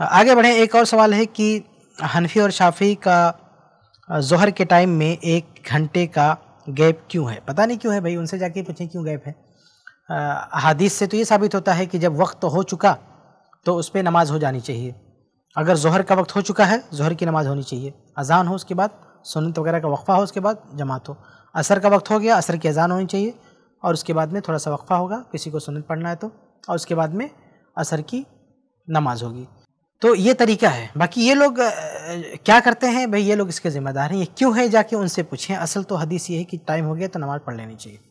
आगे बढ़ें एक और सवाल है कि हनफी और शाफी का जहर के टाइम में एक घंटे का गैप क्यों है पता नहीं क्यों है भाई उनसे जाके पूछें क्यों गैप है हदीस से तो ये साबित होता है कि जब वक्त तो हो चुका तो उस पर नमाज हो जानी चाहिए अगर जहर का वक्त हो चुका है जहर की नमाज होनी चाहिए अजान हो उसके बाद सुनत वगैरह का वक्फ़ा हो उसके बाद जमात हो असर का वक्त हो गया असर की अजान होनी चाहिए और उसके बाद में थोड़ा सा वक्फ़ा होगा किसी को सुनत पढ़ना है तो और उसके बाद में असर की नमाज होगी तो ये तरीका है बाकी ये लोग क्या करते हैं भाई ये लोग इसके ज़िम्मेदार हैं ये क्यों है जाके उनसे पूछें असल तो हदीस ये है कि टाइम हो गया तो नमाज़ पढ़ लेनी चाहिए